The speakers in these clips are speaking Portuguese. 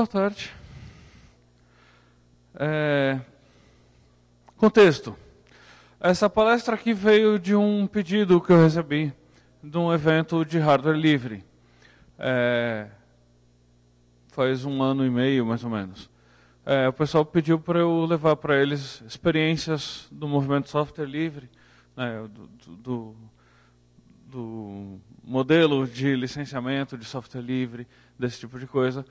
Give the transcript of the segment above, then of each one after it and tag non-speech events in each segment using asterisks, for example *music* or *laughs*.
Boa tarde. É... Contexto. Essa palestra aqui veio de um pedido que eu recebi de um evento de hardware livre. É... Faz um ano e meio, mais ou menos. É, o pessoal pediu para eu levar para eles experiências do movimento software livre, né, do, do, do modelo de licenciamento de software livre, desse tipo de coisa,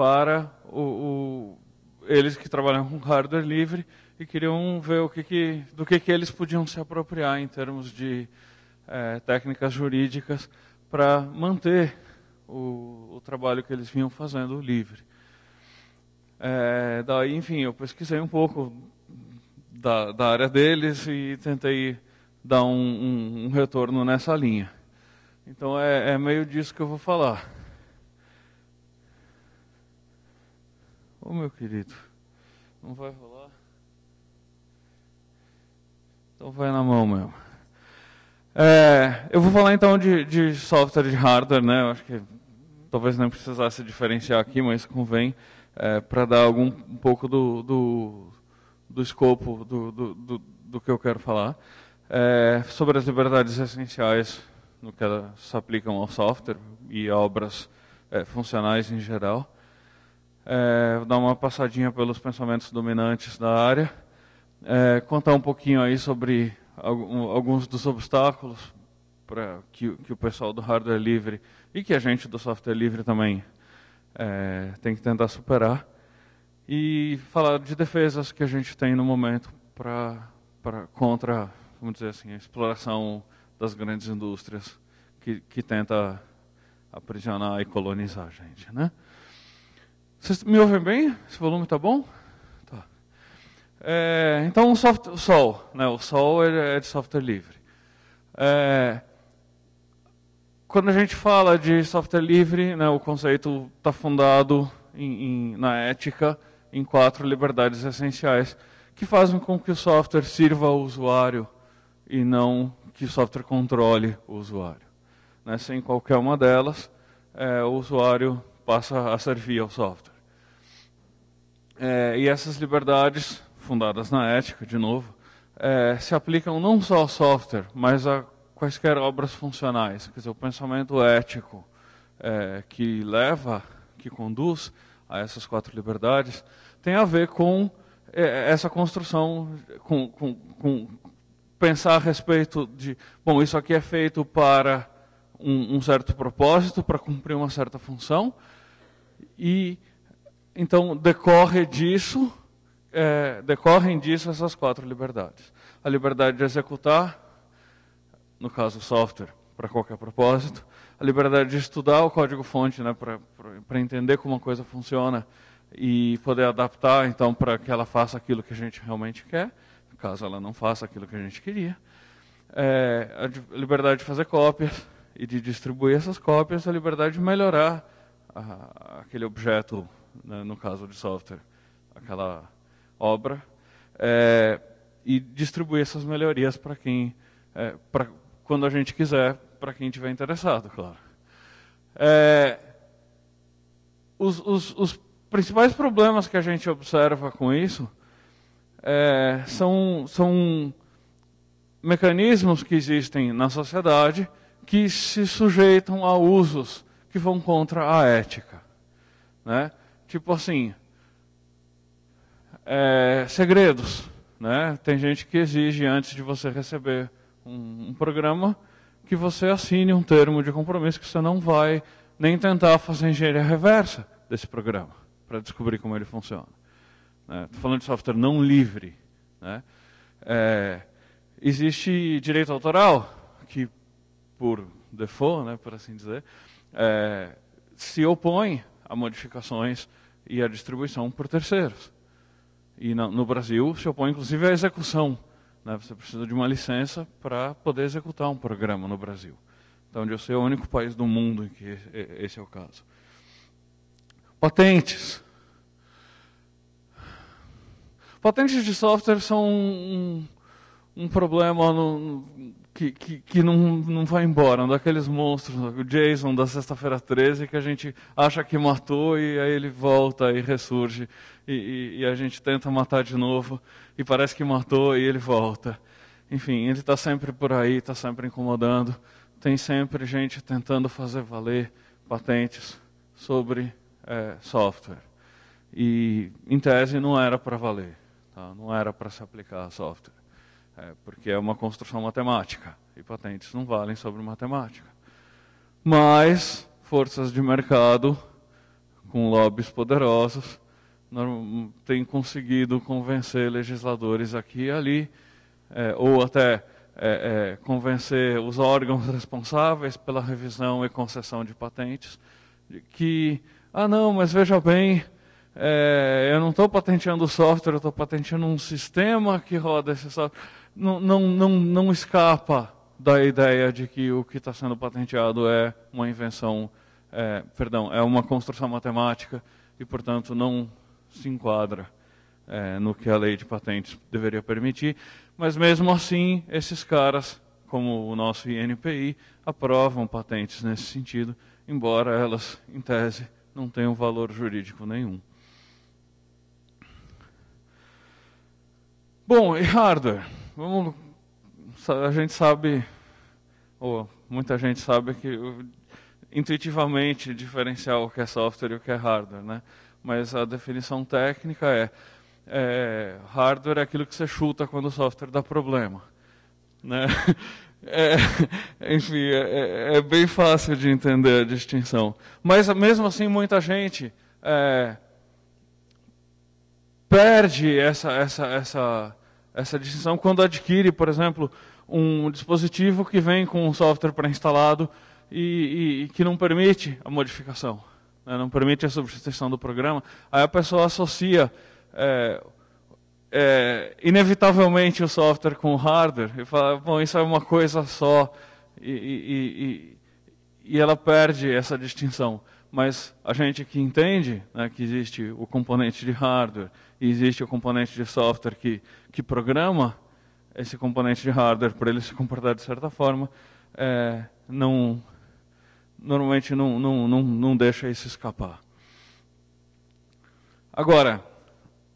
para o, o, eles que trabalham com hardware livre e queriam ver o que, que do que, que eles podiam se apropriar em termos de é, técnicas jurídicas para manter o, o, trabalho que eles vinham fazendo livre. É, daí, enfim, eu pesquisei um pouco da, da área deles e tentei dar um, um, um retorno nessa linha. Então é, é meio disso que eu vou falar. Ô oh, meu querido, não vai rolar? Então vai na mão mesmo. É, eu vou falar então de, de software e de hardware, né? Eu acho que talvez não precisasse diferenciar aqui, mas convém é, para dar algum um pouco do, do, do escopo do, do, do, do, que eu quero falar. É, sobre as liberdades essenciais no que elas se aplicam ao software e a obras é, funcionais em geral é, dar uma passadinha pelos pensamentos dominantes da área, é, contar um pouquinho aí sobre alguns dos obstáculos para que, que, o pessoal do hardware livre e que a gente do software livre também é, tem que tentar superar e falar de defesas que a gente tem no momento para contra vamos dizer assim a exploração das grandes indústrias que, que tenta aprisionar e colonizar a gente, né? Vocês me ouvem bem? Esse volume está bom? Tá. É, então, o, o Sol, né? o Sol é de software livre. É, quando a gente fala de software livre, né, o conceito está fundado em, em, na ética em quatro liberdades essenciais que fazem com que o software sirva ao usuário e não que o software controle o usuário. Né, sem qualquer uma delas, é, o usuário passa a servir ao software. É, e essas liberdades, fundadas na ética, de novo, é, se aplicam não só ao software, mas a quaisquer obras funcionais. Quer dizer, o pensamento ético é, que leva, que conduz a essas quatro liberdades, tem a ver com é, essa construção, com, com, com, pensar a respeito de, bom, isso aqui é feito para um, um certo propósito, para cumprir uma certa função, e então, decorre disso, é, decorrem disso essas quatro liberdades. A liberdade de executar, no caso software, para qualquer propósito, a liberdade de estudar o código-fonte, né, para entender como a coisa funciona e poder adaptar, então, para que ela faça aquilo que a gente realmente quer, caso ela não faça aquilo que a gente queria. É, a liberdade de fazer cópias e de distribuir essas cópias, a liberdade de melhorar a, aquele objeto né, no caso de software, aquela obra, é, e distribuir essas melhorias para quem, é, pra, quando a gente quiser, para quem estiver interessado, claro. É, os, os, os, principais problemas que a gente observa com isso é, são, são mecanismos que existem na sociedade que se sujeitam a usos que vão contra a ética. Né? tipo assim, é, segredos. Né? Tem gente que exige, antes de você receber um, um, programa, que você assine um termo de compromisso que você não vai nem tentar fazer engenharia reversa desse programa, para descobrir como ele funciona. Estou né? falando de software não livre. Né? É, existe direito autoral, que por default, né, por assim dizer, é, se opõe a modificações e a distribuição por terceiros. E no, Brasil se opõe inclusive à execução. Né? Você precisa de uma licença para poder executar um programa no Brasil. Então, eu sou o único país do mundo em que esse é o caso. Patentes. Patentes de software são um, um problema no, que, que, que, não, não vai embora, um daqueles monstros, o Jason da sexta-feira 13, que a gente acha que matou e aí ele volta e ressurge, e, e, e a gente tenta matar de novo, e parece que matou e ele volta. Enfim, ele está sempre por aí, está sempre incomodando, tem sempre gente tentando fazer valer patentes sobre é, software. E, em tese, não era para valer, tá? não era para se aplicar a software é, porque é uma construção matemática e patentes não valem sobre matemática. Mas forças de mercado com lobbies poderosos têm conseguido convencer legisladores aqui e ali, é, ou até é, é, convencer os órgãos responsáveis pela revisão e concessão de patentes, de que, ah, não, mas veja bem, é, eu não estou patenteando o software, eu estou patenteando um sistema que roda esse software não, não, não, não escapa da ideia de que o que está sendo patenteado é uma invenção, é, perdão, é uma construção matemática e, portanto, não se enquadra é, no que a lei de patentes deveria permitir. Mas, mesmo assim, esses caras, como o nosso INPI, aprovam patentes nesse sentido, embora elas, em tese, não tenham valor jurídico nenhum. Bom, e hardware? vamos, a gente sabe, ou muita gente sabe que intuitivamente diferenciar o que é software e o que é hardware, né? Mas a definição técnica é, é hardware é aquilo que você chuta quando o software dá problema, né? *laughs* É, enfim, é, é, é, bem fácil de entender a distinção. Mas mesmo assim, muita gente é, perde essa, essa, essa essa distinção quando adquire, por exemplo, um dispositivo que vem com um software pré-instalado e, e, e, que não permite a modificação, né? não permite a substituição do programa, aí a pessoa associa é, é, inevitavelmente o software com o hardware e fala, bom, isso é uma coisa só e, e ela perde essa distinção mas a gente que entende né, que existe o componente de hardware e existe o componente de software que que programa esse componente de hardware para ele se comportar de certa forma, é, não, normalmente não, não, não, não deixa isso escapar. Agora,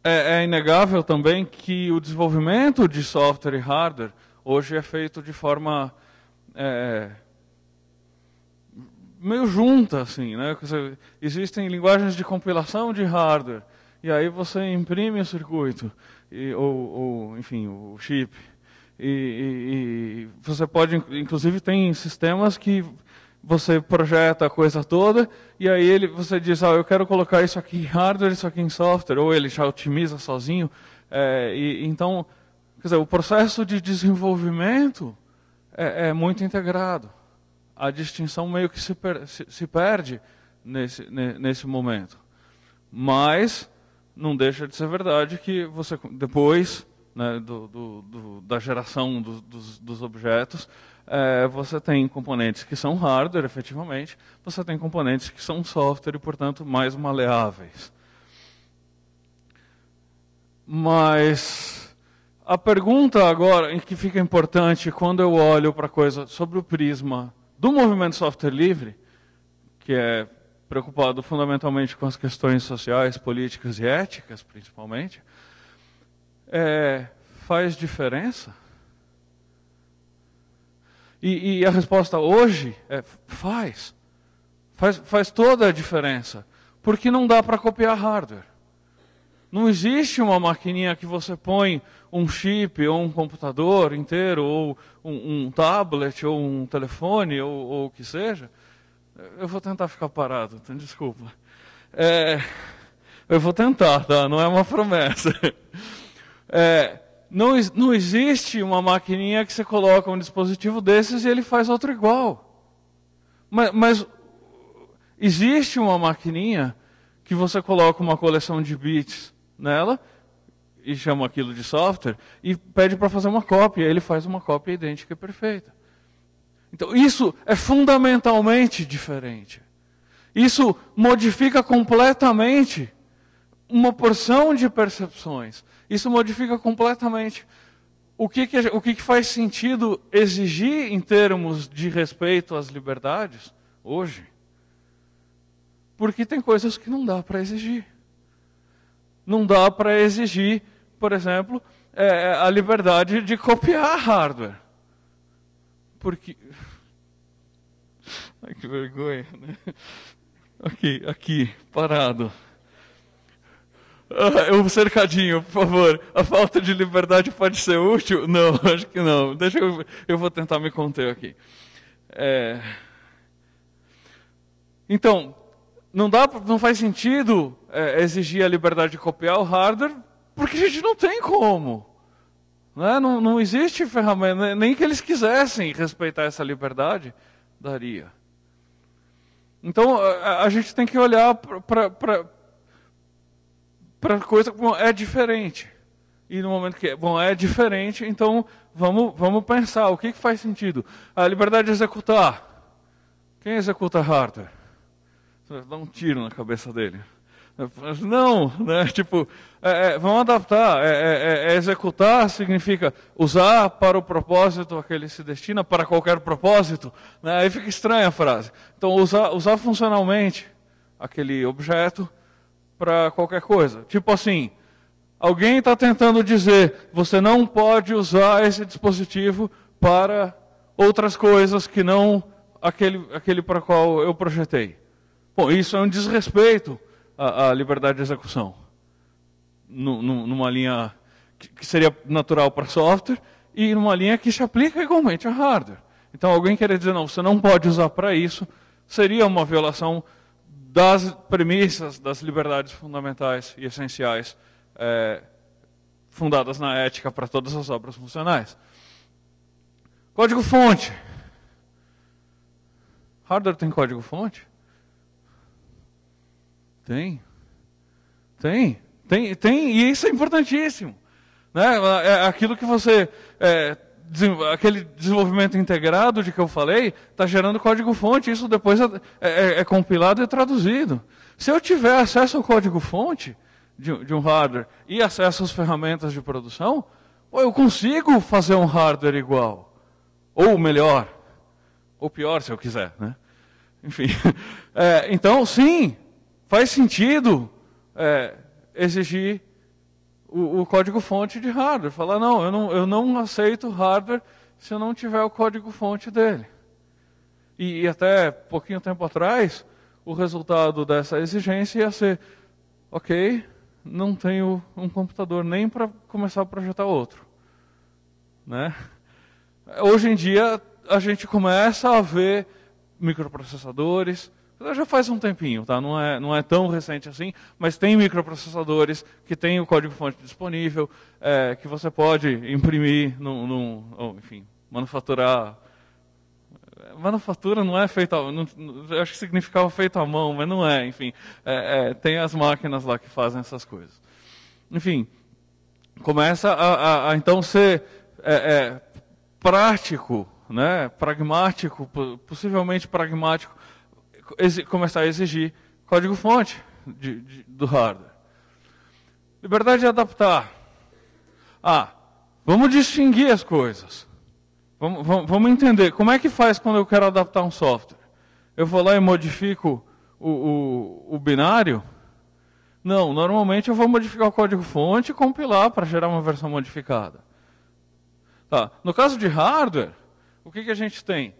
é, é inegável também que o desenvolvimento de software e hardware hoje é feito de forma é, meio junta, assim, né? Existem linguagens de compilação de hardware, e aí você imprime o circuito e, ou, ou, enfim, o chip. E, e, você pode, inclusive, tem sistemas que você projeta a coisa toda e aí ele, você diz, ah, eu quero colocar isso aqui em hardware, isso aqui em software, ou ele já otimiza sozinho. É, e, então, quer dizer, o processo de desenvolvimento é, é muito integrado. A distinção meio que se, per, se, se perde nesse, nesse momento. Mas não deixa de ser verdade que você depois né, do, do, do, da geração dos, dos objetos, é, você tem componentes que são hardware, efetivamente, você tem componentes que são software e, portanto, mais maleáveis. Mas a pergunta agora que fica importante quando eu olho para a coisa sobre o prisma do movimento software livre, que é preocupado fundamentalmente com as questões sociais, políticas e éticas, principalmente, é, faz diferença? E, e, a resposta hoje é faz. Faz, faz toda a diferença. Porque não dá para copiar hardware. Não existe uma maquininha que você põe um chip ou um computador inteiro, ou um, um tablet, ou um telefone, ou, ou o que seja, eu vou tentar ficar parado, então desculpa. É, eu vou tentar, tá? Não é uma promessa. É, não, não existe uma maquininha que você coloca um dispositivo desses e ele faz outro igual. Mas, mas existe uma maquininha que você coloca uma coleção de bits nela e chama aquilo de software e pede para fazer uma cópia. Ele faz uma cópia idêntica e perfeita. Então, isso é fundamentalmente diferente. Isso modifica completamente uma porção de percepções. Isso modifica completamente o que, que o que, que faz sentido exigir em termos de respeito às liberdades hoje. Porque tem coisas que não dá para exigir. Não dá para exigir, por exemplo, é, a liberdade de copiar hardware. Porque. Ai, que vergonha, né? Ok, aqui, parado. Ah, um cercadinho, por favor. A falta de liberdade pode ser útil? Não, *laughs* acho que não. Deixa eu, eu vou tentar me conter aqui. É... Então, não dá, não faz sentido é, exigir a liberdade de copiar o hardware, porque a gente não tem como. Não, é? não, não existe ferramenta, nem que eles quisessem respeitar essa liberdade, daria. Então, a, a gente tem que olhar para a coisa como é diferente. E no momento que é, bom, é diferente, então vamos, vamos pensar o que, que faz sentido. A liberdade de executar. Quem executa hardware? Você vai dar um tiro na cabeça dele. Não, né? *laughs* Tipo, é, é, vão adaptar. É, é, é, é, executar significa usar para o propósito a que ele se destina, para qualquer propósito. Né? Aí fica estranha a frase. Então, usar, usar funcionalmente aquele objeto para qualquer coisa. Tipo assim, alguém está tentando dizer, você não pode usar esse dispositivo para outras coisas que não aquele, aquele para qual eu projetei. Bom, isso é um desrespeito a, a liberdade de execução no, no, numa linha que, seria natural para software e numa linha que se aplica igualmente a hardware. Então, alguém querer dizer, não, você não pode usar para isso, seria uma violação das premissas das liberdades fundamentais e essenciais é, fundadas na ética para todas as obras funcionais. Código-fonte. Hardware tem código-fonte? Tem. Tem. Tem, tem, e isso é importantíssimo. Né? É, é aquilo que você. É, aquele desenvolvimento integrado de que eu falei, está gerando código-fonte. Isso depois é, é, é, é, compilado e traduzido. Se eu tiver acesso ao código-fonte de, de, um hardware e acesso às ferramentas de produção, eu consigo fazer um hardware igual. Ou melhor. Ou pior, se eu quiser. Né? Enfim. *laughs* É, então, sim, faz sentido é, exigir o, o código-fonte de hardware. Falar, não eu, não, eu não aceito hardware se eu não tiver o código-fonte dele. E, e, até pouquinho tempo atrás, o resultado dessa exigência ia ser, ok, não tenho um computador nem para começar a projetar outro. Né? Hoje em dia, a gente começa a ver microprocessadores, já faz um tempinho, tá? não, é, não é tão recente assim, mas tem microprocessadores que tem o código-fonte disponível, é, que você pode imprimir, num, num ou, enfim, manufaturar. Manufatura não é feita, acho que significava feito à mão, mas não é, enfim. É, é, tem as máquinas lá que fazem essas coisas. Enfim, começa a, a, a então ser é, é, prático, né, pragmático, possivelmente pragmático, começar a exigir código-fonte do hardware. Liberdade de adaptar. Ah, vamos distinguir as coisas. Vamos, vamos, vamos, entender. Como é que faz quando eu quero adaptar um software? Eu vou lá e modifico o, o, o binário? Não, normalmente eu vou modificar o código-fonte e compilar para gerar uma versão modificada. Tá. No caso de hardware, o que, que a gente tem?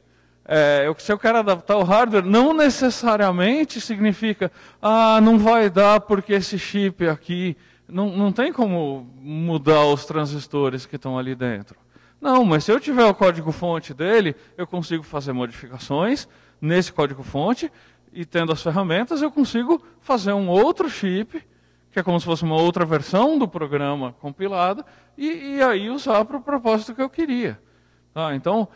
É, se eu quero adaptar o hardware, não necessariamente significa, ah, não vai dar porque esse chip aqui, não, não tem como mudar os transistores que estão ali dentro. Não, mas se eu tiver o código-fonte dele, eu consigo fazer modificações nesse código-fonte e tendo as ferramentas, eu consigo fazer um outro chip, que é como se fosse uma outra versão do programa compilado, e, e aí usar para o propósito que eu queria. Tá? Então,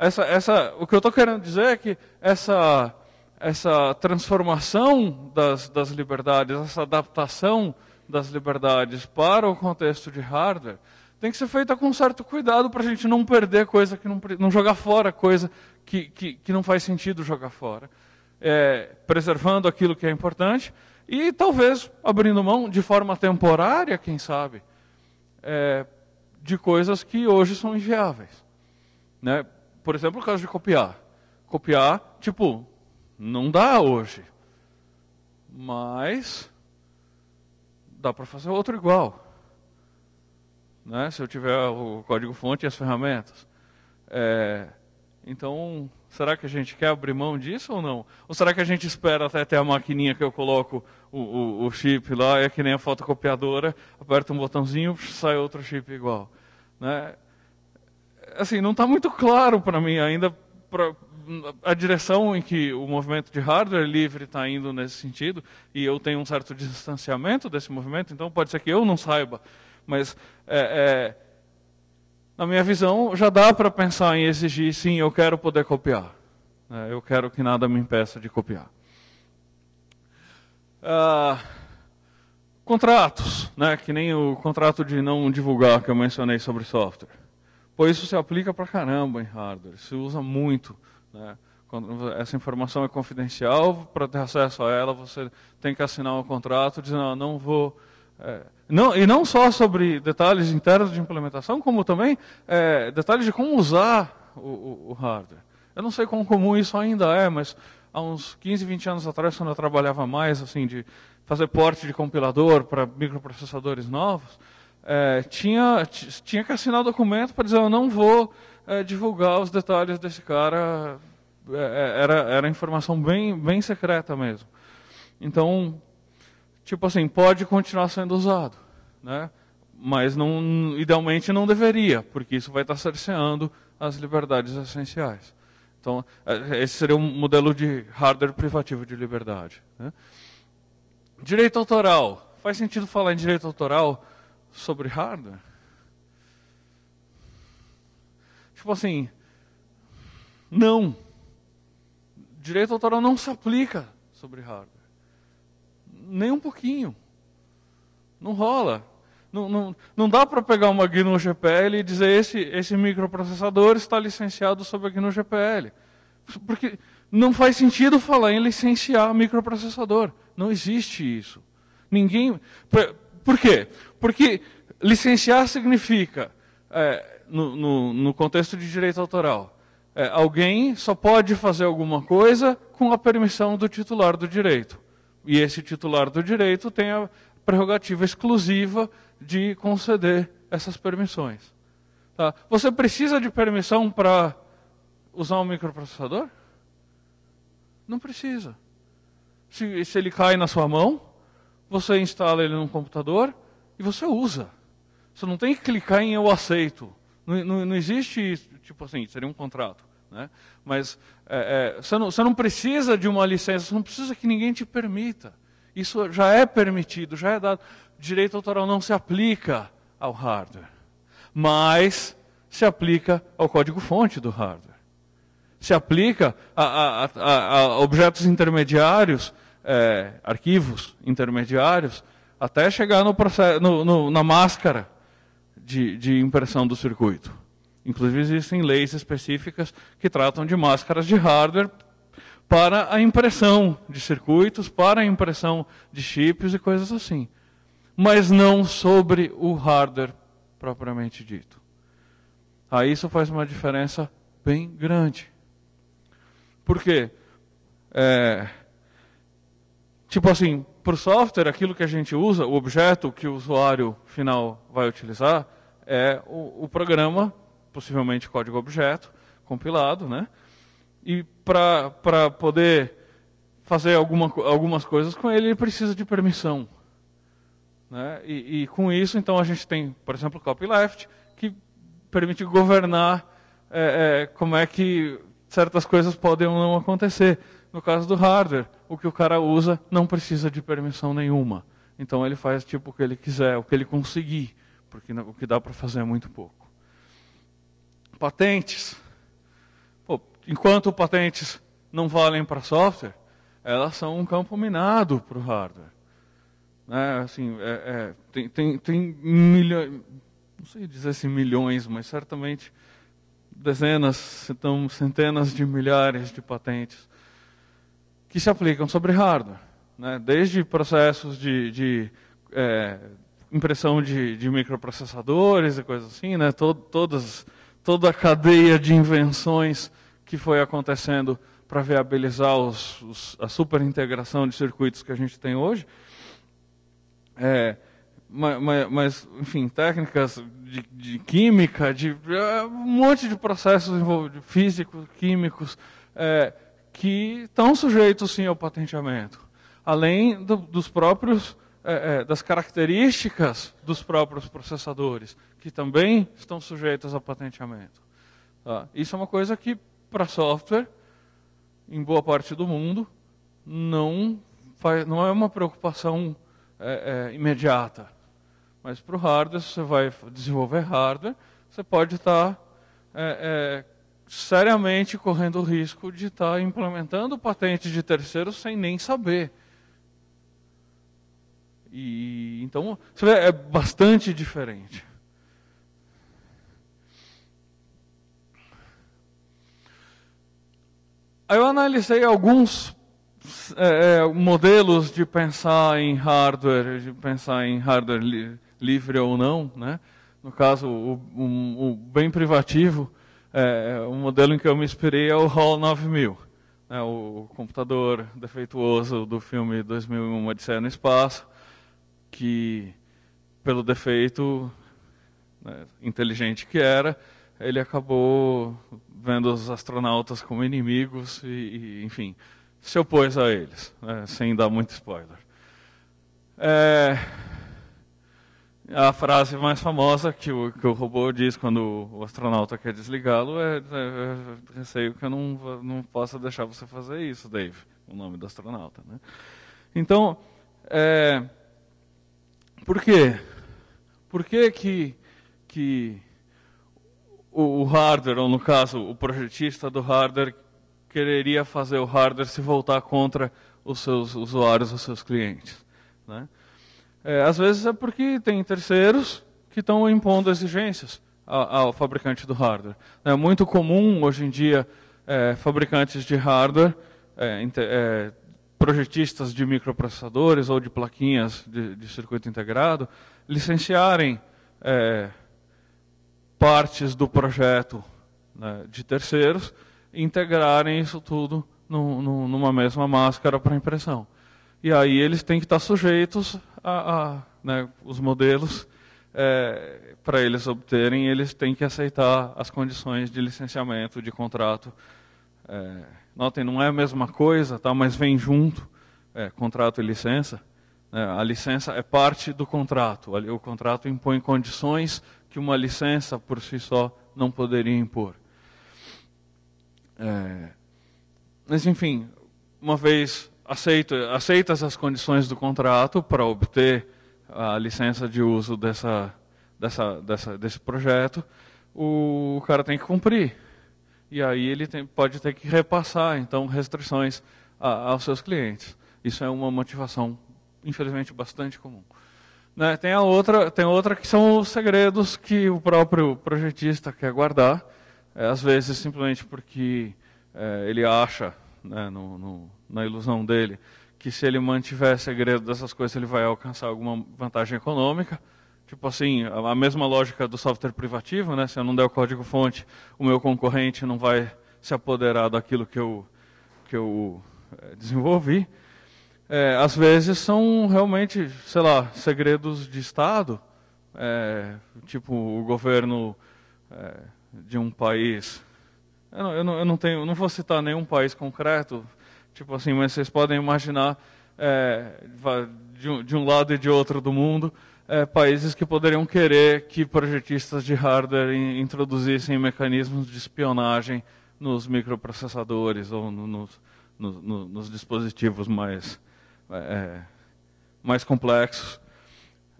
essa, essa, o que eu estou querendo dizer é que essa, essa transformação das, das liberdades, essa adaptação das liberdades para o contexto de hardware, tem que ser feita com certo cuidado para a gente não perder coisa que não, não jogar fora coisa que, que, que não faz sentido jogar fora. É, preservando aquilo que é importante e talvez abrindo mão de forma temporária, quem sabe, é, de coisas que hoje são inviáveis. Né? Por exemplo, o caso de copiar. Copiar, tipo, não dá hoje. Mas dá para fazer outro igual. Né? Se eu tiver o código-fonte e as ferramentas. É, então, será que a gente quer abrir mão disso ou não? Ou será que a gente espera até ter a maquininha que eu coloco o, o, o chip lá, é que nem a fotocopiadora, aperta um botãozinho, sai outro chip igual? Né? assim, não está muito claro para mim ainda pra, a direção em que o movimento de hardware livre está indo nesse sentido, e eu tenho um certo distanciamento desse movimento, então pode ser que eu não saiba, mas é, é, na minha visão já dá para pensar em exigir, sim, eu quero poder copiar, né, eu quero que nada me impeça de copiar. Ah, contratos, né? que nem o contrato de não divulgar que eu mencionei sobre software. Pois isso se aplica para caramba em hardware, se usa muito. Né? Quando essa informação é confidencial, para ter acesso a ela você tem que assinar um contrato dizendo, não, ah, não vou... É, não, e não só sobre detalhes internos de implementação, como também é, detalhes de como usar o, o, o, hardware. Eu não sei quão comum isso ainda é, mas há uns 15, 20 anos atrás, quando eu trabalhava mais, assim, de fazer porte de compilador para microprocessadores novos, é, tinha, tinha que assinar o documento para dizer eu não vou é, divulgar os detalhes desse cara. É, é, era, era informação bem, bem secreta mesmo. Então, tipo assim, pode continuar sendo usado, né? mas não, idealmente não deveria, porque isso vai estar cerceando as liberdades essenciais. Então, é, esse seria um modelo de hardware privativo de liberdade. Né? Direito autoral. Faz sentido falar em direito autoral sobre hardware. Tipo assim, não. Direito autoral não se aplica sobre hardware. Nem um pouquinho. Não rola. Não, não, não dá para pegar uma GNU GPL e dizer esse, esse microprocessador está licenciado sob a GNU GPL. Porque não faz sentido falar em licenciar microprocessador. Não existe isso. Ninguém. Por quê? Porque licenciar significa, é, no, no, no, contexto de direito autoral, é, alguém só pode fazer alguma coisa com a permissão do titular do direito. E esse titular do direito tem a prerrogativa exclusiva de conceder essas permissões. Tá? Você precisa de permissão para usar um microprocessador? Não precisa. Se, se ele cai na sua mão, você instala ele num computador, e você usa. Você não tem que clicar em eu aceito. Não, não, não existe, tipo assim, seria um contrato. Né? Mas é, é, você, não, você não precisa de uma licença, você não precisa que ninguém te permita. Isso já é permitido, já é dado. Direito autoral não se aplica ao hardware, mas se aplica ao código-fonte do hardware. Se aplica a, a, a, a objetos intermediários, é, arquivos intermediários, até chegar no processo, no, no, na máscara de, de impressão do circuito. Inclusive, existem leis específicas que tratam de máscaras de hardware para a impressão de circuitos, para a impressão de chips e coisas assim. Mas não sobre o hardware propriamente dito. Aí isso faz uma diferença bem grande. Por quê? É, tipo assim, para o software, aquilo que a gente usa, o objeto que o usuário final vai utilizar, é o, o programa, possivelmente código-objeto, compilado, né? E para poder fazer alguma, algumas coisas com ele, ele precisa de permissão. Né? E, e, com isso, então, a gente tem, por exemplo, o copyleft, que permite governar é, é, como é que certas coisas podem ou não acontecer. No caso do hardware, o que o cara usa não precisa de permissão nenhuma. Então ele faz tipo o que ele quiser, o que ele conseguir, porque o que dá para fazer é muito pouco. Patentes. Pô, enquanto patentes não valem para software, elas são um campo minado para o hardware. Né, assim, é, é, tem, tem, tem milhões, não sei dizer se milhões, mas certamente dezenas, então centenas de milhares de patentes que se aplicam sobre hardware, né? desde processos de, de é, impressão de, de, microprocessadores e coisas assim, né? Todo, todas, toda a cadeia de invenções que foi acontecendo para viabilizar os, os, a superintegração de circuitos que a gente tem hoje. É, mas, mas, enfim, técnicas de, de química, de é, um monte de processos físicos, químicos, é, que estão sujeitos sim ao patenteamento, além do, dos próprios é, é das características dos próprios processadores, que também estão sujeitos ao patenteamento. Tá? Isso é uma coisa que para software, em boa parte do mundo, não faz, não é uma preocupação é, é imediata. Mas para o hardware, se você vai desenvolver hardware, você pode estar tá, é, seriamente correndo o risco de estar tá implementando patentes de terceiros sem nem saber. E então vê, é bastante diferente. Eu analisei alguns é, é, modelos de pensar em hardware, de pensar em hardware li, livre ou não, né? No caso, o, um, o bem privativo é, é, um modelo em que eu me inspirei é o HAL 9000, né, o computador defeituoso do filme 2001 Odisseia no Espaço, que, pelo defeito né, inteligente que era, ele acabou vendo os astronautas como inimigos e, e enfim, se opôs a eles, né, sem dar muito spoiler. É, a frase mais famosa que o, que o robô diz quando o astronauta quer desligá-lo é, é, receio é, que eu não, não possa deixar você fazer isso, Dave, o nome do astronauta. Né? Então, é, por quê? Por que que, que o, o hardware, ou no caso, o projetista do hardware, quereria fazer o hardware se voltar contra os seus usuários, os seus clientes? Né? É, às vezes é porque tem terceiros que estão impondo exigências ao, ao, fabricante do hardware. É muito comum hoje em dia é, fabricantes de hardware, é, é, projetistas de microprocessadores ou de plaquinhas de, de circuito integrado, licenciarem é, partes do projeto né, de terceiros, integrarem isso tudo numa mesma máscara para impressão. E aí eles têm que estar sujeitos a, a né, os modelos é, para eles obterem, eles têm que aceitar as condições de licenciamento, de contrato. É, notem, não é a mesma coisa, tá? Mas vem junto é, contrato e licença. Né. a licença é parte do contrato. O contrato impõe condições que uma licença por si só não poderia impor. É, mas enfim, uma vez aceita, essas as condições do contrato para obter a licença de uso dessa, dessa, dessa, desse projeto, o cara tem que cumprir. E aí ele tem, pode ter que repassar, então, restrições a, aos seus clientes. Isso é uma motivação, infelizmente, bastante comum. Né? Tem a outra, tem outra que são os segredos que o próprio projetista quer guardar, é, às vezes simplesmente porque é, ele acha né, no, no na ilusão dele, que se ele mantiver segredo dessas coisas, ele vai alcançar alguma vantagem econômica. Tipo assim, a mesma lógica do software privativo, né? Se eu não der o código-fonte, o meu concorrente não vai se apoderar daquilo que eu, que eu é, desenvolvi. É, às vezes são realmente, sei lá, segredos de Estado, é, tipo o governo é, de um país. Eu não, eu não, eu não tenho, não vou citar nenhum país concreto, Tipo assim, mas vocês podem imaginar é, de, de, um lado e de outro do mundo é, países que poderiam querer que projetistas de hardware in, introduzissem mecanismos de espionagem nos microprocessadores ou no, no, no, nos dispositivos mais, é, mais complexos.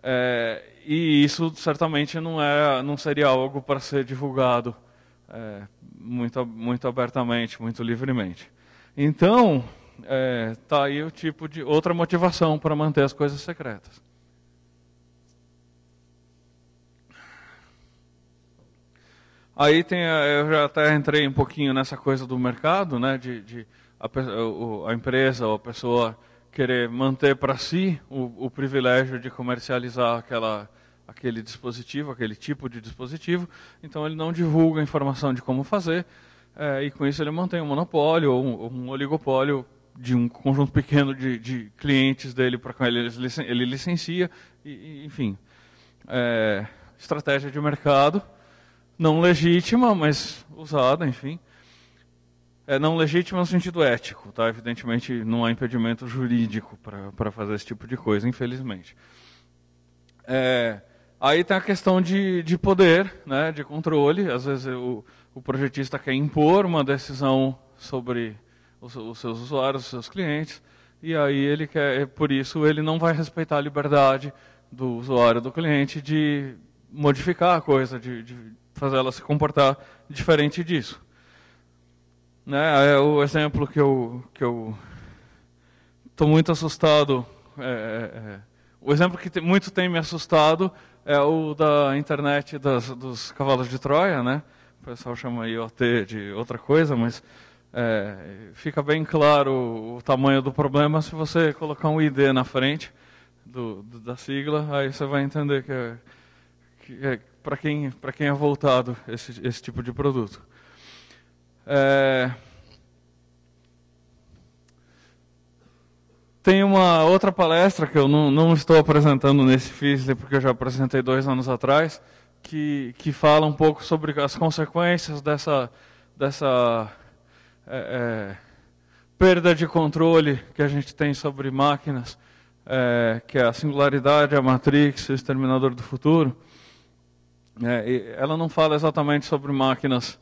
É, e isso certamente não, é, não seria algo para ser divulgado é, muito, muito abertamente, muito livremente. Então, está é, aí o tipo de outra motivação para manter as coisas secretas. Aí tem, a, eu já até entrei um pouquinho nessa coisa do mercado, né, de, de a, a, empresa ou a pessoa querer manter para si o, o, privilégio de comercializar aquela, aquele dispositivo, aquele tipo de dispositivo, então ele não divulga a informação de como fazer, é, e com isso ele mantém um monopólio ou um, um oligopólio de um conjunto pequeno de, de clientes dele para quem ele, ele licencia, e, enfim. É, estratégia de mercado, não legítima, mas usada, enfim. É não legítima no sentido ético, tá? Evidentemente não há impedimento jurídico para fazer esse tipo de coisa, infelizmente. É, aí tem a questão de, de poder, né, de controle. Às vezes o, o projetista quer impor uma decisão sobre os, os seus usuários, os seus clientes, e aí ele quer, é por isso ele não vai respeitar a liberdade do usuário, do cliente, de modificar a coisa, de, de fazer ela se comportar diferente disso. Né? É o exemplo que eu que eu estou muito assustado. É, é, é, o exemplo que muito tem me assustado é o da internet das, dos cavalos de Troia, né? o pessoal chama IoT de outra coisa, mas é, fica bem claro o tamanho do problema se você colocar um ID na frente do, do, da sigla, aí você vai entender que é, é para quem, quem é voltado esse, esse tipo de produto. É... Tem uma outra palestra que eu não, não estou apresentando nesse FISLE, porque eu já apresentei dois anos atrás, que, que fala um pouco sobre as consequências dessa, dessa é, é, perda de controle que a gente tem sobre máquinas, é, que é a singularidade, a Matrix, o Exterminador do Futuro. É, ela não fala exatamente sobre máquinas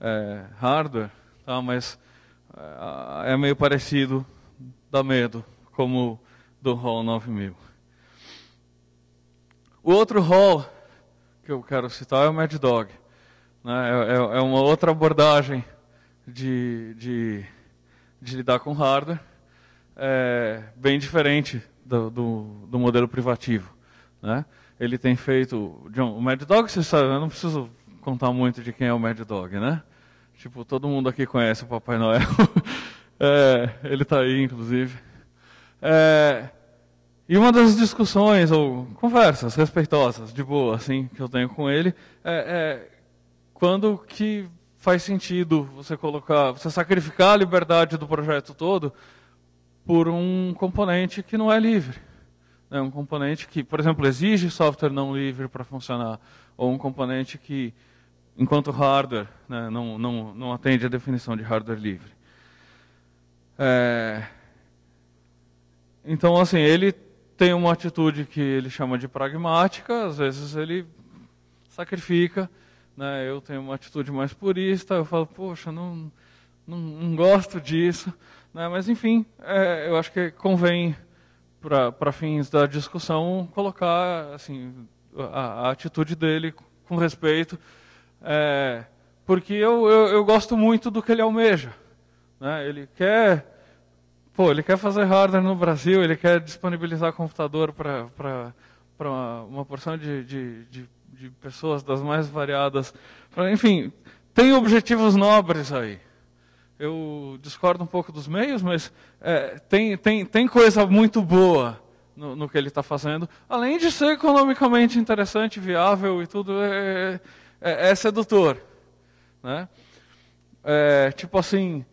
é, hardware, tá? mas é, é meio parecido, dá medo, como do Hall 9000. O outro Hall que eu quero citar é o Mad Dog. Né? É, é, é, uma outra abordagem de, de, de lidar com hardware, é, bem diferente do, do, do modelo privativo. Né? Ele tem feito. John, o Mad Dog, você sabe, eu não preciso contar muito de quem é o Mad Dog, né? Tipo, todo mundo aqui conhece o Papai Noel. *laughs* é, ele está aí, inclusive. É, e uma das discussões ou conversas respeitosas, de boa, assim, que eu tenho com ele, é, é quando que faz sentido você colocar, você sacrificar a liberdade do projeto todo por um componente que não é livre. Né? Um componente que, por exemplo, exige software não livre para funcionar, ou um componente que, enquanto hardware, né, não, não, não atende a definição de hardware livre. É... Então, assim, ele tem uma atitude que ele chama de pragmática, às vezes ele sacrifica. Né? Eu tenho uma atitude mais purista, eu falo, poxa, não, não, não gosto disso. Né? Mas, enfim, é, eu acho que convém, para fins da discussão, colocar assim, a, a atitude dele com respeito, é, porque eu, eu, eu, gosto muito do que ele almeja. Né? Ele quer Pô, ele quer fazer hardware no Brasil, ele quer disponibilizar computador para uma, uma porção de, de, de, de, pessoas das mais variadas. Pra, enfim, tem objetivos nobres aí. Eu discordo um pouco dos meios, mas é, tem, tem, tem coisa muito boa no, no que ele está fazendo. Além de ser economicamente interessante, viável e tudo, é, é, é, é sedutor. Né? É, tipo assim,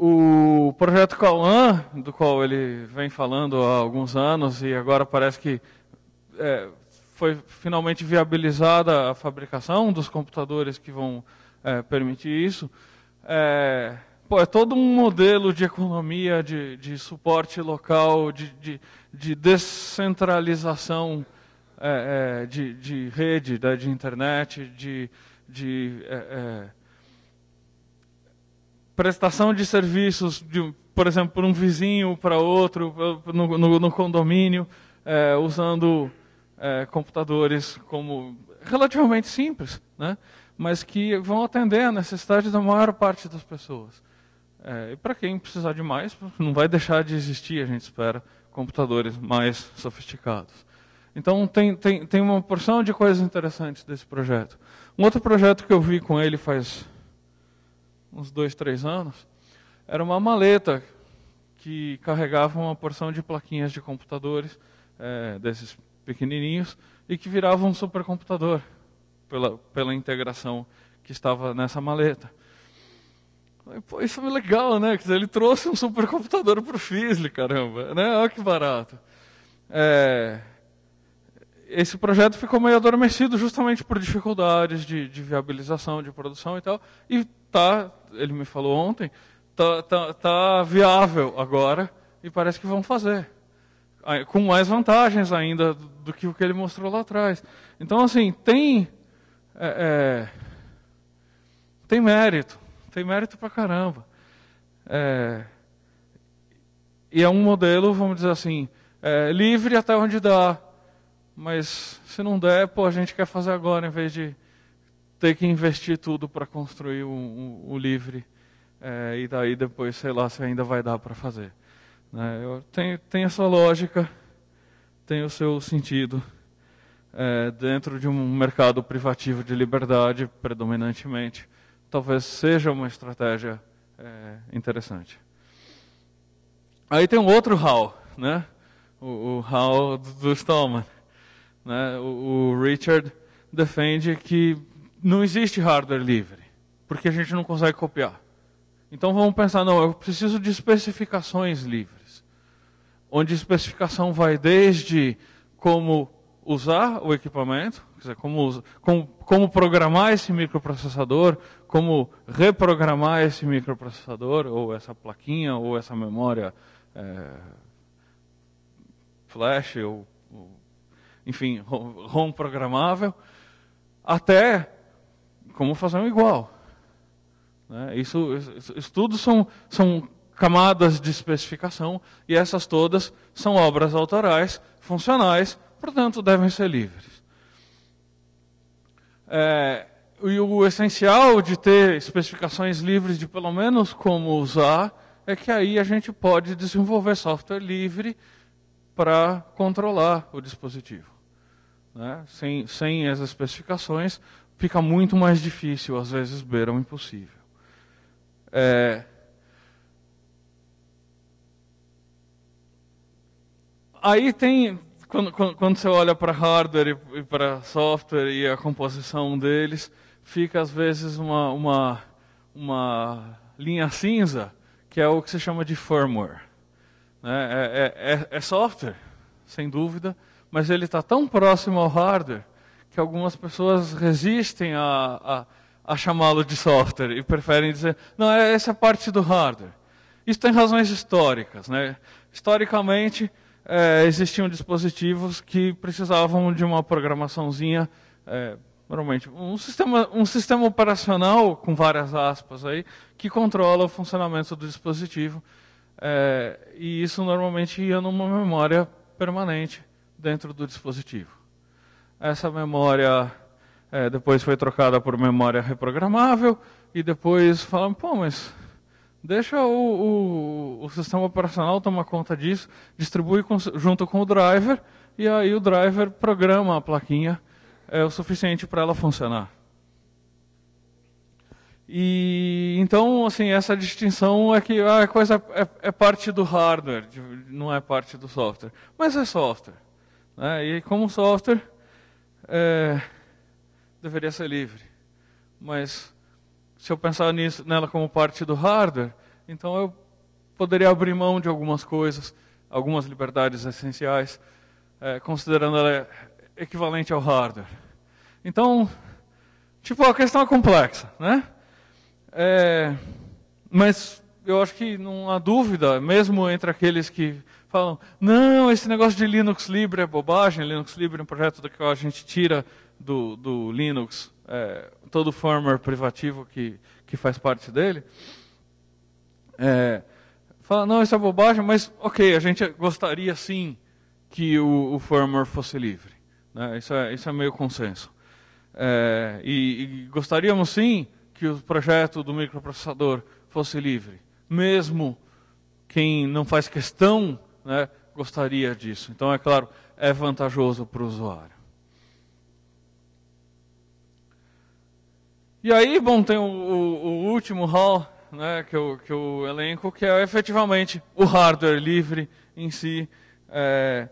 o projeto Cauã, do qual ele vem falando há alguns anos e agora parece que é, foi finalmente viabilizada a fabricação dos computadores que vão é, permitir isso. É, pô, é todo um modelo de economia, de, de suporte local, de, de, de descentralização é, é de, de rede, né, de internet, de, de é, é, prestação de serviços, de, por exemplo, por um vizinho para outro, no, no, no condomínio, é, usando é, computadores como relativamente simples, né? mas que vão atender a necessidade da maior parte das pessoas. É, e para quem precisar de mais, não vai deixar de existir, a gente espera, computadores mais sofisticados. Então, tem, tem, tem uma porção de coisas interessantes desse projeto. Um outro projeto que eu vi com ele faz uns dois, três anos, era uma maleta que carregava uma porção de plaquinhas de computadores, é, desses pequenininhos, e que virava um supercomputador pela, pela integração que estava nessa maleta. Pô, isso é legal, né? Quer dizer, ele trouxe um supercomputador para o Fisley, caramba. Né? Olha que barato. É, esse projeto ficou meio adormecido justamente por dificuldades de, de viabilização, de produção e tal. E tá, ele me falou ontem, tá, tá, tá viável agora e parece que vão fazer ah, com mais vantagens ainda do que o que ele mostrou lá atrás. Então, assim, tem é, é, tem mérito, tem mérito pra caramba. É, e é um modelo, vamos dizer assim, é, livre até onde dá, mas se não der, pô, a gente quer fazer agora em vez de ter que investir tudo para construir o, livre é, e daí depois, sei lá, se ainda vai dar para fazer. Né? Eu, tem, tem a sua lógica, tem o seu sentido é, dentro de um mercado privativo de liberdade, predominantemente, talvez seja uma estratégia é, interessante. Aí tem um outro hall, né? o, o hall do Stallman. Né? O, o Richard defende que não existe hardware livre, porque a gente não consegue copiar. Então vamos pensar, não, eu preciso de especificações livres, onde especificação vai desde como usar o equipamento, dizer, como, como, como, programar esse microprocessador, como reprogramar esse microprocessador, ou essa plaquinha, ou essa memória é, flash, ou enfim, ROM programável, até como fazer um igual. Né? Isso, isso, isso tudo são, são camadas de especificação e essas todas são obras autorais, funcionais, portanto devem ser livres. É, e o essencial de ter especificações livres de pelo menos como usar é que aí a gente pode desenvolver software livre para controlar o dispositivo. Né? Sem, sem essas especificações, fica muito mais difícil, às vezes beira o impossível. É... Aí tem, quando, quando, quando você olha para hardware e, e para software e a composição deles, fica às vezes uma, uma, uma linha cinza, que é o que se chama de firmware. Né? É, é, é, é software, sem dúvida, mas ele está tão próximo ao hardware que algumas pessoas resistem a, a, a chamá-lo de software e preferem dizer, não, é, essa é parte do hardware. Isso tem razões históricas. Né? Historicamente, é, existiam dispositivos que precisavam de uma programaçãozinha, é, normalmente, um sistema, um sistema operacional, com várias aspas aí, que controla o funcionamento do dispositivo. É, e isso normalmente ia numa memória permanente dentro do dispositivo. Essa memória é, depois foi trocada por memória reprogramável e depois falam, pô, mas deixa o, o, o sistema operacional tomar conta disso, distribui com, junto com o driver e aí o driver programa a plaquinha é o suficiente para ela funcionar. E então, assim, essa distinção é que a ah, é coisa é, é parte do hardware, não é parte do software, mas é software. Né? E como software, é, deveria ser livre. Mas se eu pensar nisso, nela como parte do hardware, então eu poderia abrir mão de algumas coisas, algumas liberdades essenciais, é, considerando ela equivalente ao hardware. Então, tipo, a questão é complexa, né? É, mas eu acho que não há dúvida, mesmo entre aqueles que falam: não, esse negócio de Linux livre é bobagem, Linux livre é um projeto do qual a gente tira do, do Linux é, todo o firmware privativo que, que faz parte dele. É, fala, não, isso é bobagem, mas ok, a gente gostaria sim que o, o firmware fosse livre. Né? Isso, é, isso é meio consenso. É, e, e gostaríamos sim que o projeto do microprocessador fosse livre, mesmo quem não faz questão né, gostaria disso. Então, é claro, é vantajoso para o usuário. E aí, bom, tem o, o, o último hall né, que, eu, que eu elenco, que é efetivamente o hardware livre em si, é,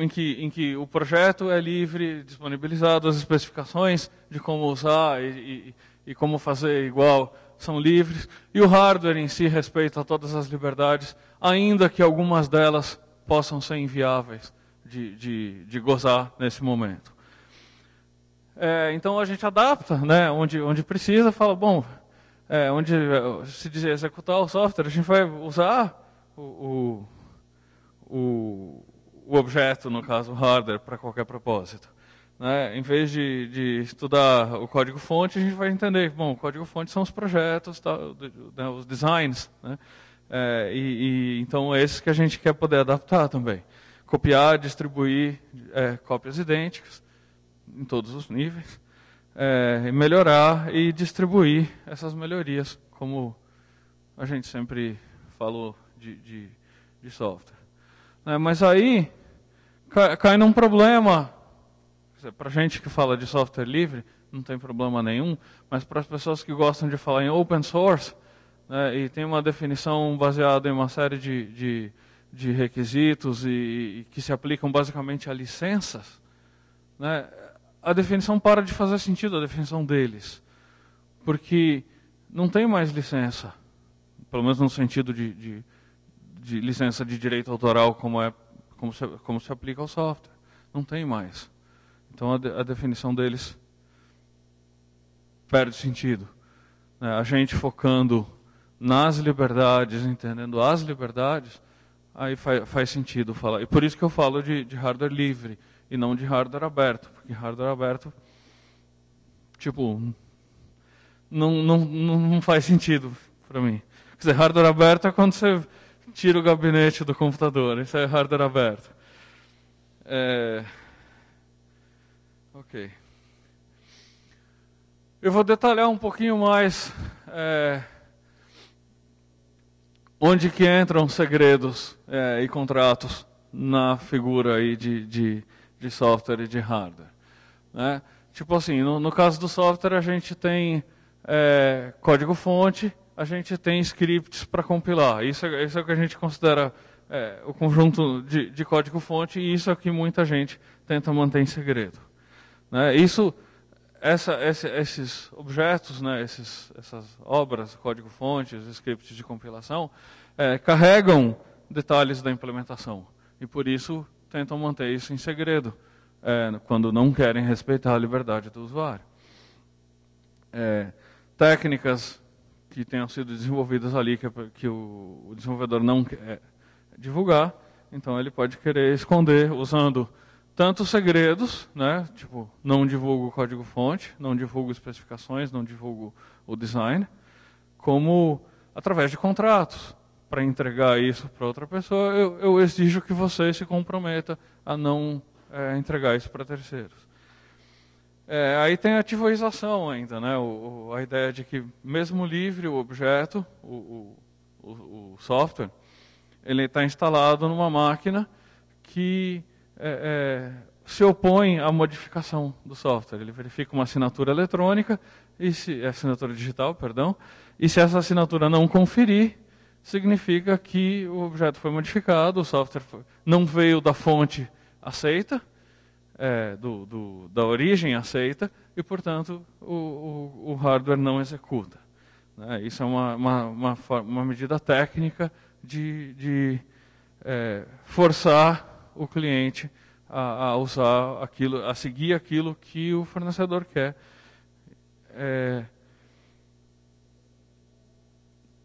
em, que, em que o projeto é livre, disponibilizado, as especificações de como usar e, e, e como fazer igual são livres e o hardware em si respeita todas as liberdades, ainda que algumas delas possam ser inviáveis de, de, de gozar nesse momento. É, então a gente adapta, né, onde, onde precisa, fala, bom, é, onde é, se diz executar o software, a gente vai usar o, o, o, o objeto, no caso o hardware, para qualquer propósito. Né? Em vez de, de, estudar o código-fonte, a gente vai entender, bom, o código-fonte são os projetos, tá, os designs, né? é, e, e, então é esses que a gente quer poder adaptar também. Copiar, distribuir é, cópias idênticas em todos os níveis, é, melhorar e distribuir essas melhorias, como a gente sempre falou de, de, de software. Né, mas aí cai, cai num problema para gente que fala de software livre, não tem problema nenhum, mas para as pessoas que gostam de falar em open source, né, e tem uma definição baseada em uma série de, de, de requisitos e, e, que se aplicam basicamente a licenças, né, a definição para de fazer sentido, a definição deles. Porque não tem mais licença, pelo menos no sentido de, de, de licença de direito autoral, como, é, como, se, como se aplica ao software. Não tem mais. Então a, de, a definição deles perde sentido. Né? A gente focando nas liberdades, entendendo as liberdades, aí faz, faz sentido falar. E por isso que eu falo de, de hardware livre e não de hardware aberto, porque hardware aberto, tipo, não, não, não faz sentido para mim. Quer dizer, hardware aberto é quando você tira o gabinete do computador, isso é hardware aberto. É, Ok. Eu vou detalhar um pouquinho mais é, onde que entram segredos é, e contratos na figura aí de, de, de software e de hardware. Né? Tipo assim, no, no, caso do software a gente tem é, código-fonte, a gente tem scripts para compilar. Isso, é, isso, é o que a gente considera é, o conjunto de, de código-fonte e isso é o que muita gente tenta manter em segredo. Né? Isso, essa, esse, esses objetos, né, esses, essas obras, código-fontes, scripts de compilação, é, carregam detalhes da implementação e por isso tentam manter isso em segredo é, quando não querem respeitar a liberdade do usuário. É, técnicas que tenham sido desenvolvidas ali que, que o, o desenvolvedor não quer é, divulgar, então ele pode querer esconder usando tantos segredos, né? Tipo, não divulgo o código-fonte, não divulgo especificações, não divulgo o design, como através de contratos. Para entregar isso para outra pessoa, eu, eu, exijo que você se comprometa a não é, entregar isso para terceiros. É, aí tem a ativoização ainda, né? O, o, a ideia de que mesmo livre o objeto, o, o software, ele está instalado numa máquina que é, é, se opõe à modificação do software. Ele verifica uma assinatura eletrônica, e se, é assinatura digital, perdão, e se essa assinatura não conferir, significa que o objeto foi modificado, o software foi, não veio da fonte aceita, é, do, do, da origem aceita, e, portanto, o, o, o hardware não executa. Né? Isso é uma, uma, uma, uma medida técnica de, de é, forçar o cliente a, a, usar aquilo, a seguir aquilo que o fornecedor quer. É,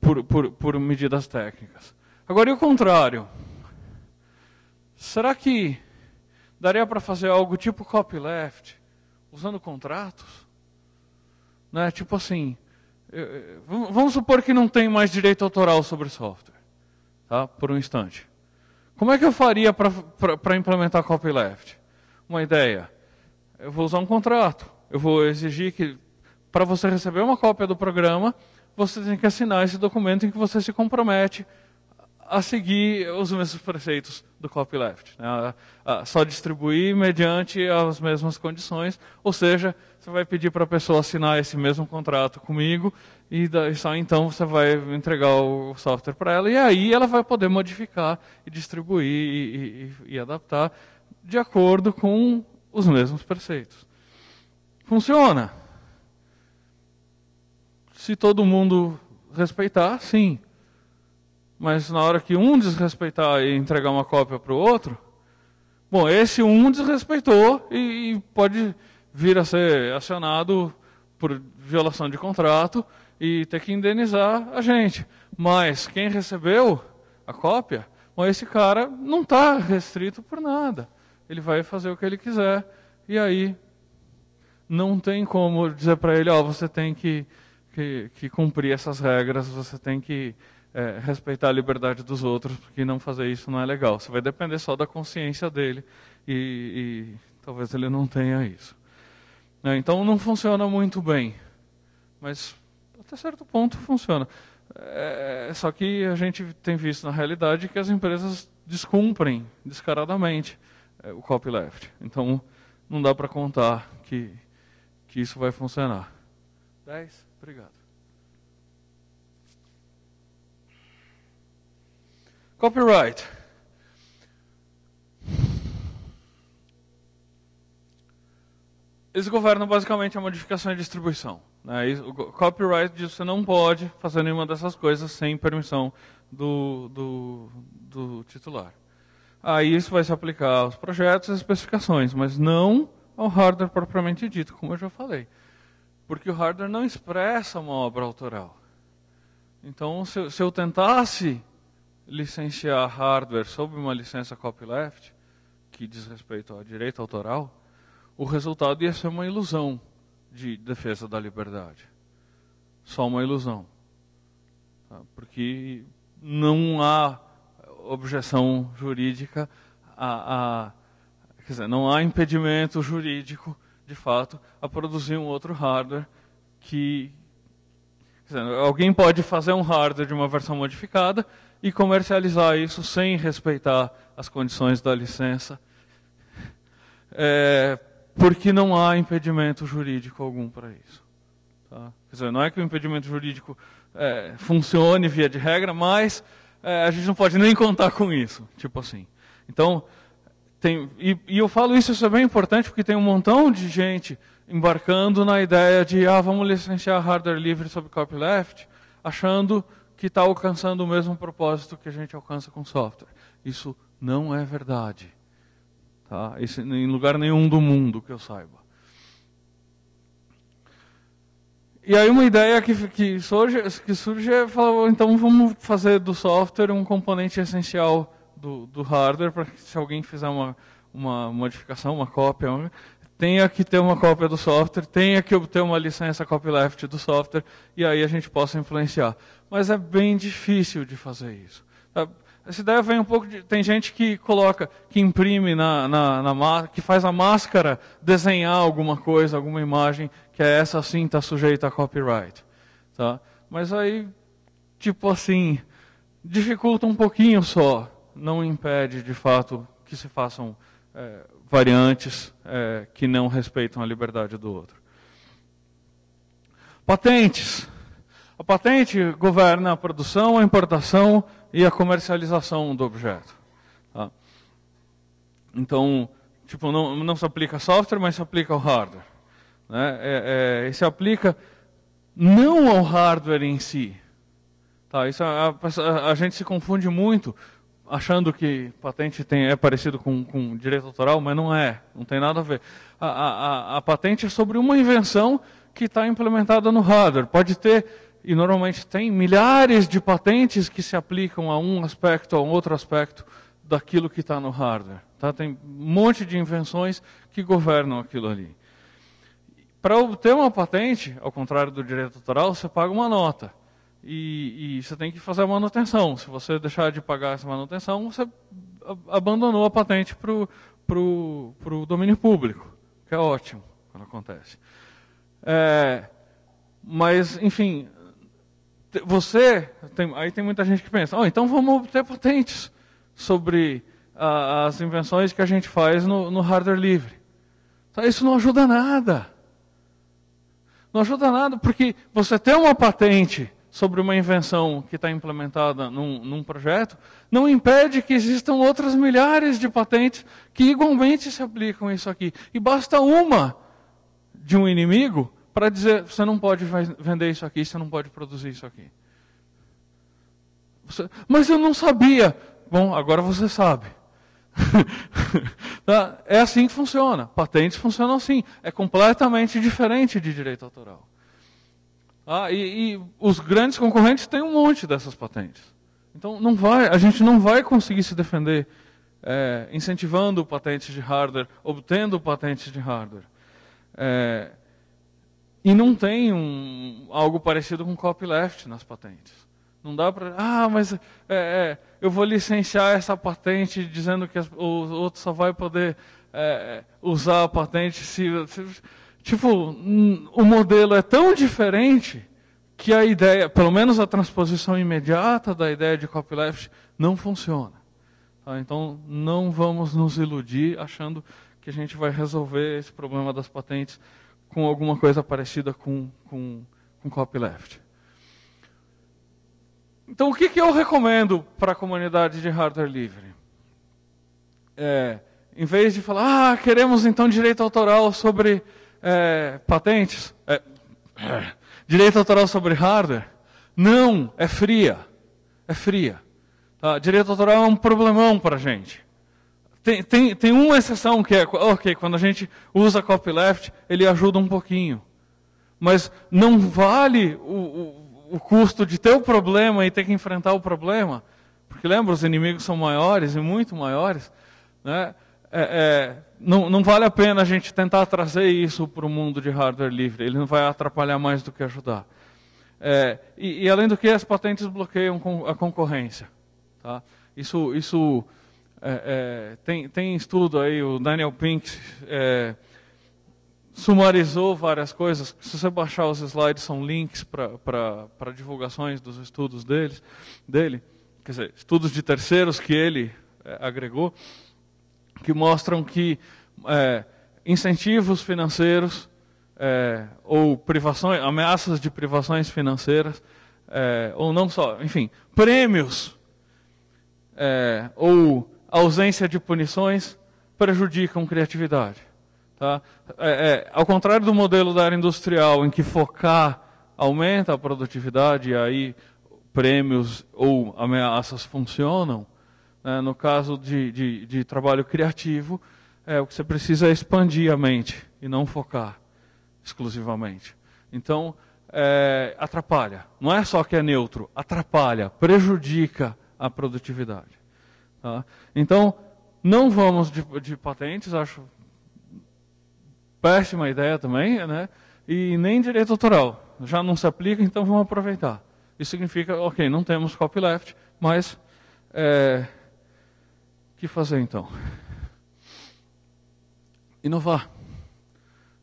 por, por, por medidas técnicas. Agora, e o contrário? Será que daria para fazer algo tipo copyleft, usando contratos? Né? Tipo assim, vamos supor que não tem mais direito autoral sobre software, tá? por um instante. Como é que eu faria para implementar copyleft? Uma ideia. Eu vou usar um contrato. Eu vou exigir que, para você receber uma cópia do programa, você tem que assinar esse documento em que você se compromete a seguir os mesmos preceitos do copyleft. Né? A, a, só distribuir mediante as mesmas condições. Ou seja, você vai pedir para a pessoa assinar esse mesmo contrato comigo, e daí, só então você vai entregar o software para ela e aí ela vai poder modificar e distribuir e, e, e adaptar de acordo com os mesmos preceitos. Funciona. Se todo mundo respeitar, sim. Mas na hora que um desrespeitar e entregar uma cópia para o outro, bom, esse um desrespeitou e, e pode vir a ser acionado por violação de contrato e ter que indenizar a gente. Mas quem recebeu a cópia, bom, esse cara não está restrito por nada. Ele vai fazer o que ele quiser. E aí não tem como dizer para ele, ó, oh, você tem que, que, que, cumprir essas regras, você tem que é, respeitar a liberdade dos outros, porque não fazer isso não é legal. Você vai depender só da consciência dele e, e talvez ele não tenha isso. Né? Então não funciona muito bem, mas até certo ponto funciona. É, só que a gente tem visto na realidade que as empresas descumprem descaradamente é, o copyleft. Então, não dá para contar que, que isso vai funcionar. 10? Obrigado. Copyright. Eles governam basicamente é a modificação e distribuição. Né, o copyright diz que você não pode fazer nenhuma dessas coisas sem permissão do, do, do titular. Aí isso vai se aplicar aos projetos e especificações, mas não ao hardware propriamente dito, como eu já falei. Porque o hardware não expressa uma obra autoral. Então, se, se eu tentasse licenciar hardware sob uma licença copyleft, que diz respeito ao direito autoral, o resultado ia ser uma ilusão de defesa da liberdade. Só uma ilusão. Tá? Porque não há objeção jurídica, a, a, quer dizer, não há impedimento jurídico, de fato, a produzir um outro hardware que. Dizer, alguém pode fazer um hardware de uma versão modificada e comercializar isso sem respeitar as condições da licença. É, porque não há impedimento jurídico algum para isso. Tá? Quer dizer, não é que o impedimento jurídico é, funcione via de regra, mas é, a gente não pode nem contar com isso, tipo assim. Então, tem, e, e, eu falo isso, isso é bem importante, porque tem um montão de gente embarcando na ideia de, ah, vamos licenciar hardware livre sobre copyleft, achando que está alcançando o mesmo propósito que a gente alcança com software. Isso não é verdade. Tá? Esse, em lugar nenhum do mundo que eu saiba. E aí uma ideia que, que surge, que surge é falar, então vamos fazer do software um componente essencial do, do hardware, para que se alguém fizer uma, uma modificação, uma cópia, tenha que ter uma cópia do software, tenha que obter uma licença copyleft do software, e aí a gente possa influenciar. Mas é bem difícil de fazer isso. Tá? Essa ideia vem um pouco de. Tem gente que coloca, que imprime na, na, na que faz a máscara desenhar alguma coisa, alguma imagem, que é essa sim está sujeita a copyright. Tá? Mas aí, tipo assim, dificulta um pouquinho só. Não impede, de fato, que se façam é, variantes é, que não respeitam a liberdade do outro. Patentes. A patente governa a produção, a importação e a comercialização do objeto. Tá? Então, tipo, não, não se aplica software, mas se aplica ao hardware. Né? É, é, se aplica não ao hardware em si. Tá? Isso é, a, a, a, gente se confunde muito achando que patente tem, é parecido com, com direito autoral, mas não é, não tem nada a ver. A, a patente é sobre uma invenção que está implementada no hardware. Pode ter e normalmente tem milhares de patentes que se aplicam a um aspecto, a outro aspecto daquilo que está no hardware. Tá? Tem um monte de invenções que governam aquilo ali. Para obter uma patente, ao contrário do direito autoral, você paga uma nota. E, e, você tem que fazer a manutenção. Se você deixar de pagar essa manutenção, você abandonou a patente para o domínio público, que é ótimo quando acontece. É, mas, enfim, você, tem, aí tem muita gente que pensa, oh, então vamos obter patentes sobre a, as invenções que a gente faz no, no hardware livre. Então, isso não ajuda nada. Não ajuda nada, porque você ter uma patente sobre uma invenção que está implementada num, num, projeto, não impede que existam outras milhares de patentes que igualmente se aplicam a isso aqui. E basta uma de um inimigo para dizer: você não pode vender isso aqui, você não pode produzir isso aqui. Você, mas eu não sabia. Bom, agora você sabe. *laughs* Tá? é assim que funciona. Patentes funcionam assim. É completamente diferente de direito autoral. Ah, e, e, os grandes concorrentes têm um monte dessas patentes. Então não vai, a gente não vai conseguir se defender é, incentivando patentes de hardware, obtendo patentes de hardware. É, e não tem um, algo parecido com copyleft nas patentes. Não dá para. Ah, mas é, é, eu vou licenciar essa patente dizendo que as, o outro só vai poder é, é usar a patente se, se. Tipo, o modelo é tão diferente que a ideia, pelo menos a transposição imediata da ideia de copyleft, não funciona. Tá? Então, não vamos nos iludir achando que a gente vai resolver esse problema das patentes com alguma coisa parecida com, com, com copyleft. Então, o que, que eu recomendo para a comunidade de hardware livre? É, em vez de falar, ah, queremos então direito autoral sobre é, patentes, é, *laughs* direito autoral sobre hardware, não, é fria, é fria. Tá? Direito autoral é um problemão para a gente. Tem, tem, tem uma exceção que é, ok, quando a gente usa copyleft, ele ajuda um pouquinho. Mas não vale o, o, o custo de ter o problema e ter que enfrentar o problema. Porque lembra, os inimigos são maiores e muito maiores. Né? É, é, não, não, vale a pena a gente tentar trazer isso para o mundo de hardware livre. Ele não vai atrapalhar mais do que ajudar. É, e, e, além do que, as patentes bloqueiam a concorrência. Tá? Isso, isso é, é, tem, tem estudo aí, o Daniel Pink é, sumarizou várias coisas. Se você baixar os slides, são links para divulgações dos estudos deles, dele, quer dizer, estudos de terceiros que ele é, agregou, que mostram que é, incentivos financeiros ou privações, ameaças de privações financeiras, ou não só, enfim, prêmios é, ou a ausência de punições prejudicam criatividade. Tá? É, é, ao contrário do modelo da área industrial, em que focar aumenta a produtividade e aí prêmios ou ameaças funcionam, né? no caso de, de, de trabalho criativo, é, o que você precisa é expandir a mente e não focar exclusivamente. Então, é, atrapalha. Não é só que é neutro, atrapalha, prejudica a produtividade. Tá? Então, não vamos de, de patentes, acho péssima ideia também, né? e nem direito autoral. Já não se aplica, então vamos aproveitar. Isso significa, ok, não temos copyleft, mas é, que fazer então? Inovar.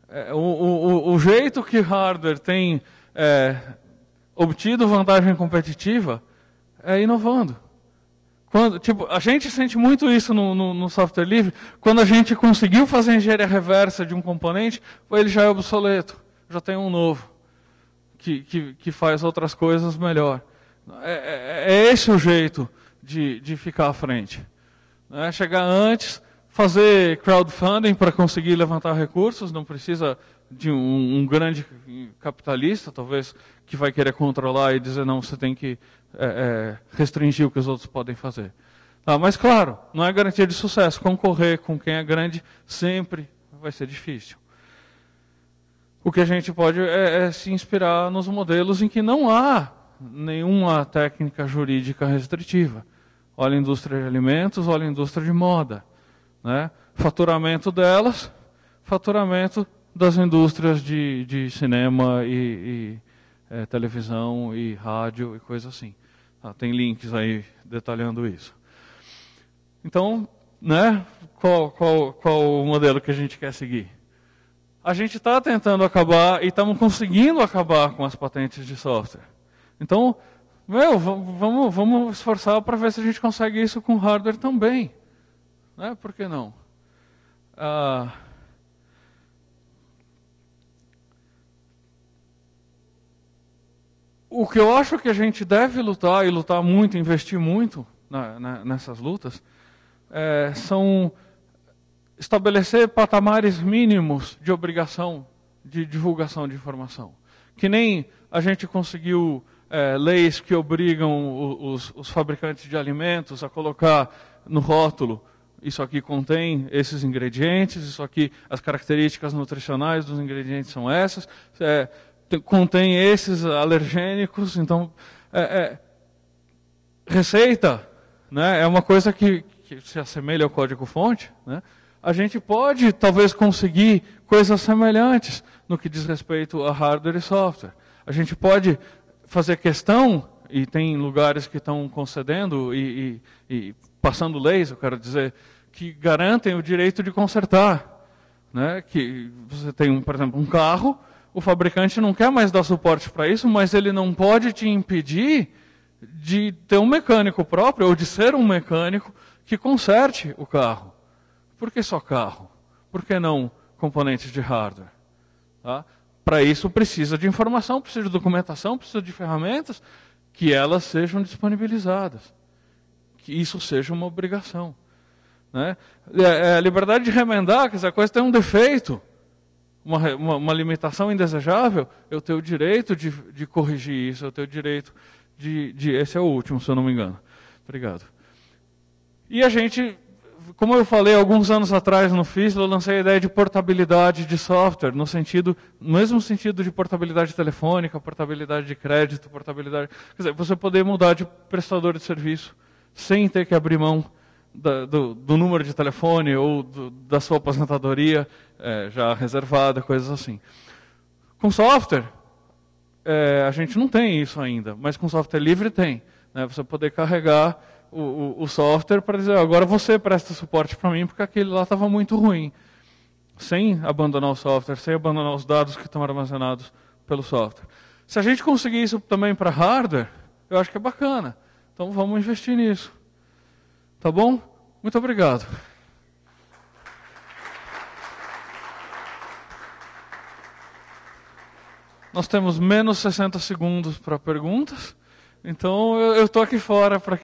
É, o, o, o, jeito que hardware tem é, obtido vantagem competitiva é inovando. Quando, tipo, a gente sente muito isso no, no, no, software livre. Quando a gente conseguiu fazer a engenharia reversa de um componente, ele já é obsoleto, já tem um novo, que, que, que faz outras coisas melhor. É, é, é esse o jeito de, de ficar à frente. Né? Chegar antes, fazer crowdfunding para conseguir levantar recursos, não precisa de um, um, grande capitalista, talvez, que vai querer controlar e dizer, não, você tem que é, é, restringir o que os outros podem fazer. mas, claro, não é garantia de sucesso. Concorrer com quem é grande sempre vai ser difícil. O que a gente pode é, é, se inspirar nos modelos em que não há nenhuma técnica jurídica restritiva. Olha a indústria de alimentos, olha a indústria de moda. Né? Faturamento delas, faturamento das indústrias de, de cinema e, e é, televisão e rádio e coisa assim. Ah, tem links aí detalhando isso. Então, né? Qual, qual, qual o modelo que a gente quer seguir? A gente está tentando acabar e estamos conseguindo acabar com as patentes de software. Então, meu, vamos, vamos esforçar para ver se a gente consegue isso com hardware também. Né? Por que não? Ah, o que eu acho que a gente deve lutar, e lutar muito, investir muito na, na, nessas lutas, é, são estabelecer patamares mínimos de obrigação de divulgação de informação. Que nem a gente conseguiu é, leis que obrigam os, os fabricantes de alimentos a colocar no rótulo isso aqui contém esses ingredientes, isso aqui, as características nutricionais dos ingredientes são essas. É, contém esses alergênicos, então é, é, receita, né? É uma coisa que, que se assemelha ao código-fonte, né? A gente pode talvez conseguir coisas semelhantes no que diz respeito a hardware e software. A gente pode fazer questão e tem lugares que estão concedendo e, e, e, passando leis, eu quero dizer, que garantem o direito de consertar. Né? Que você tem, um, por exemplo, um carro, o fabricante não quer mais dar suporte para isso, mas ele não pode te impedir de ter um mecânico próprio ou de ser um mecânico que conserte o carro. Por que só carro? Por que não componentes de hardware? Tá? Para isso precisa de informação, precisa de documentação, precisa de ferramentas que elas sejam disponibilizadas, que isso seja uma obrigação. Né? É, é, liberdade de remendar, que essa coisa tem um defeito uma, uma, uma alimentação indesejável, eu tenho o direito de, de corrigir isso, eu tenho o direito de, de. Esse é o último, se eu não me engano. Obrigado. E a gente como eu falei alguns anos atrás no FIS, eu lancei a ideia de portabilidade de software, no sentido, no mesmo sentido de portabilidade telefônica, portabilidade de crédito, portabilidade. Quer dizer, você poder mudar de prestador de serviço sem ter que abrir mão da, do, do, número de telefone ou do, da sua aposentadoria é, já reservada, coisas assim. Com software, é, a gente não tem isso ainda, mas com software livre tem. Né? Você poder carregar o, o, o software para dizer, agora você presta suporte para mim porque aquele lá estava muito ruim. Sem abandonar o software, sem abandonar os dados que estão armazenados pelo software. Se a gente conseguir isso também para hardware, eu acho que é bacana. Então vamos investir nisso. Tá bom? Muito obrigado. Nós temos menos 60 segundos para perguntas, então eu estou aqui fora para